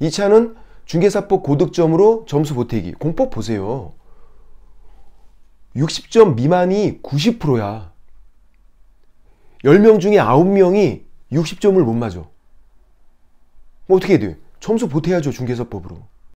이차는 중개사법 고득점으로 점수 보태기. 공법 보세요. 60점 미만이 90%야. 10명 중에 9명이 60점을 못 맞아. 어떻게 해야 돼? 점수 보태야죠, 중개사법으로.